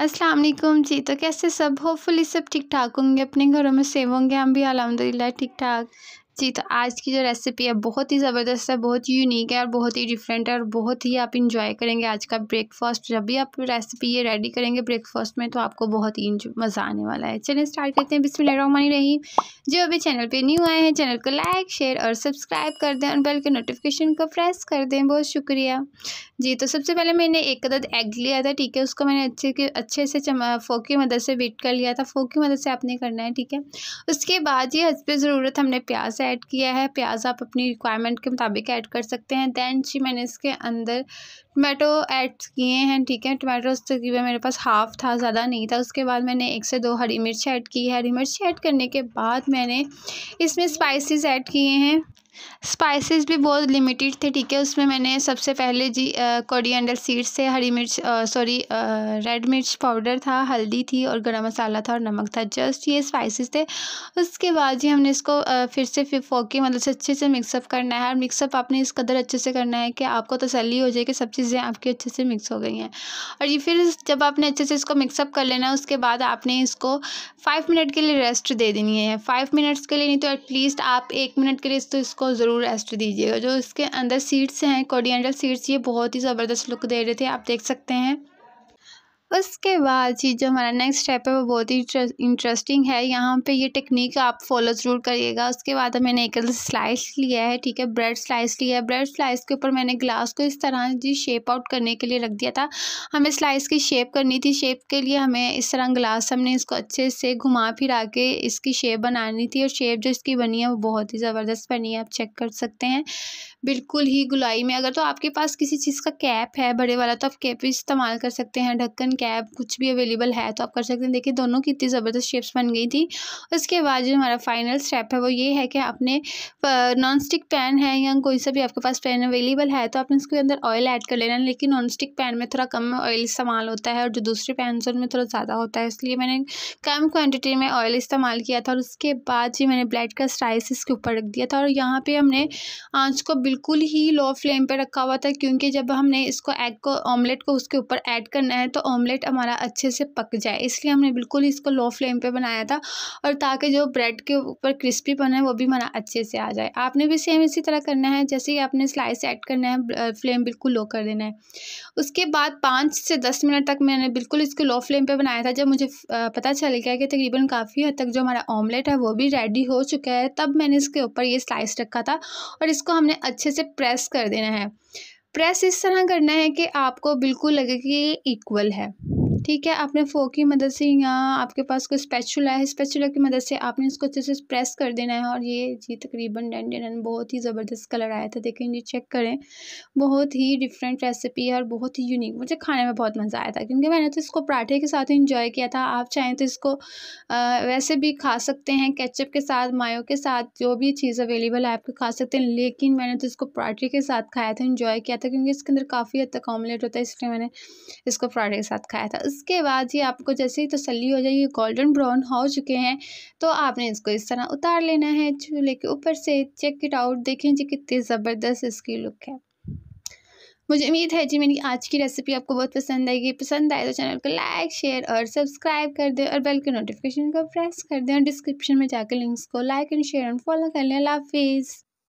अस्सलाम वालेकुम जी तो कैसे सब होपफुली सब ठीक ठाक होंगे अपने घरों में सेव होंगे हम भी अलहमदिल्ला ठीक ठाक जी तो आज की जो रेसिपी है बहुत ही ज़बरदस्त है बहुत ही यूनिक है और बहुत ही डिफरेंट है और बहुत ही आप इंजॉय करेंगे आज का ब्रेकफास्ट जब भी आप रेसिपी ये रेडी करेंगे ब्रेकफास्ट में तो आपको बहुत ही मज़ा आने वाला है चलिए स्टार्ट करते हैं बिस्मिल्लाहमान रही जो अभी चैनल पर न्यू आए हैं चैनल को लाइक शेयर और सब्सक्राइब कर दें और बेल के नोटिफिकेशन को प्रेस कर दें बहुत शुक्रिया जी तो सबसे पहले मैंने एक अदद एग लिया था ठीक है उसको मैंने अच्छे के अच्छे से फोक की मदद से बीट कर लिया था फोक की मदद से आपने करना है ठीक है उसके बाद ये पर ज़रूरत हमने प्याज ऐड किया है प्याज आप अपनी रिक्वायरमेंट के मुताबिक ऐड कर सकते हैं दैन जी मैंने इसके अंदर टमाटो ऐड किए हैं ठीक है टमाटो तकरीबन मेरे पास हाफ़ था ज़्यादा नहीं था उसके बाद मैंने एक से दो हरी मिर्च ऐड की है हरी मिर्च ऐड करने के बाद मैंने इसमें स्पाइसिस ऐड किए हैं स्पाइसेस भी बहुत लिमिटेड थे ठीक है उसमें मैंने सबसे पहले जी कोरिएंडर सीड्स से हरी मिर्च सॉरी रेड मिर्च पाउडर था हल्दी थी और गरम मसाला था और नमक था जस्ट ये स्पाइसेस थे उसके बाद जी हमने इसको आ, फिर से फिफो के मतलब से अच्छे से मिक्सअप करना है और मिक्सअप आपने इस कदर अच्छे से करना है कि आपको तसली हो जाए कि सब चीज़ें आपकी अच्छे से मिक्स हो गई हैं और ये फिर जब आपने अच्छे से इसको मिक्सअप कर लेना है उसके बाद आपने इसको फाइव मिनट के लिए रेस्ट दे देनी है फाइव मिनट्स के लिए नहीं तो एटलीस्ट आप एक मिनट के लिए तो इसको इसको ज़रूर रेस्ट दीजिएगा जो इसके अंदर सीड्स हैं कोडियंडल सीड्स ये बहुत ही ज़बरदस्त लुक दे रहे थे आप देख सकते हैं उसके बाद जी जो हमारा नेक्स्ट स्टेप है वो बहुत ही इंटरेस्टिंग है यहाँ पे ये टेक्निक आप फॉलो ज़रूर करिएगा उसके बाद मैंने एक स्लाइस लिया है ठीक है ब्रेड स्लाइस लिया है ब्रेड स्लाइस के ऊपर मैंने ग्लास को इस तरह जी शेप आउट करने के लिए रख दिया था हमें स्लाइस की शेप करनी थी शेप के लिए हमें इस तरह ग्लास हमने इसको अच्छे से घुमा फिरा के इसकी शेप बनानी थी और शेप जो इसकी बनी है वो बहुत ही ज़बरदस्त बनी है आप चेक कर सकते हैं बिल्कुल ही गुलाई में अगर तो आपके पास किसी चीज़ का कैप है बड़े वाला तो आप कैप भी इस्तेमाल कर सकते हैं ढक्कन कैप कुछ भी अवेलेबल है तो आप कर सकते हैं देखिए दोनों की इतनी ज़बरदस्त शेप्स बन गई थी उसके बाद जो हमारा फाइनल स्टेप है वो ये है कि आपने नॉन स्टिक पैन है या कोई सा भी आपके पास पैन अवेलेबल है तो आपने इसके अंदर ऑयल ऐड कर लेना लेकिन नॉन स्टिक पैन में थोड़ा कम ऑयल इस्तेमाल होता है और जो दूसरे पैन उनमें थोड़ा ज़्यादा होता है इसलिए मैंने कम क्वान्टिटी में ऑयल इस्तेमाल किया था और उसके बाद जी मैंने ब्लैड का स्ट्राइस इसके ऊपर रख दिया था और यहाँ पर हमने आँच को बिल्कुल ही लो फ्लेम पर रखा हुआ था क्योंकि जब हमने इसको एग को ऑमलेट को उसके ऊपर ऐड करना है तो ऑमलेट ऑमलेट हमारा अच्छे से पक जाए इसलिए हमने बिल्कुल इसको लो फ्लेम पे बनाया था और ताकि जो ब्रेड के ऊपर क्रिस्पी है वो भी हमारा अच्छे से आ जाए आपने भी सेम इसी तरह करना है जैसे कि आपने स्लाइस ऐड करना है फ्लेम बिल्कुल लो कर देना है उसके बाद पाँच से दस मिनट तक मैंने बिल्कुल इसको लो फ्लेम पर बनाया था जब मुझे पता चल गया कि तकरीबन काफ़ी हद तक जो हमारा ऑमलेट है वो भी रेडी हो चुका है तब मैंने इसके ऊपर ये स्लाइस रखा था और इसको हमने अच्छे से प्रेस कर देना है प्रेस इस तरह करना है कि आपको बिल्कुल लगे कि ये इक्वल है हम्म। ठीक है आपने फोक की मदद से यहाँ आपके पास कोई स्पेचुला है स्पेचुला की मदद से आपने इसको अच्छे से प्रेस कर देना है और ये जी तकरीबन डन डन बहुत ही ज़बरदस्त कलर आया था देखें जी चेक करें बहुत ही डिफरेंट रेसिपी है और बहुत ही यूनिक मुझे खाने में बहुत मज़ा आया था क्योंकि मैंने तो इसको पराठे के साथ इंजॉय किया था आप चाहें तो इसको आ, वैसे भी खा सकते हैं कैचअप के साथ मायो के साथ जो भी चीज़ अवेलेबल है आपको खा सकते हैं लेकिन मैंने तो इसको पराठे के साथ खाया था इंजॉय किया था क्योंकि इसके अंदर काफ़ी हद तक ऑमलेट होता है इसलिए मैंने इसको पराठे के साथ खाया था उसके बाद ही आपको जैसे ही तसली हो जाएगी गोल्डन ब्राउन हो चुके हैं तो आपने इसको इस तरह उतार लेना है चूल्हे के ऊपर से चेक इट आउट देखें जी कितनी ज़बरदस्त इसकी लुक है मुझे उम्मीद है जी मेरी आज की रेसिपी आपको बहुत पसंद आएगी पसंद आए तो चैनल को लाइक शेयर और सब्सक्राइब कर दें और बेल के नोटिफिकेशन को प्रेस कर दें और डिस्क्रिप्शन में जाकर लिंक्स को like and share and follow कर लें हाफिज़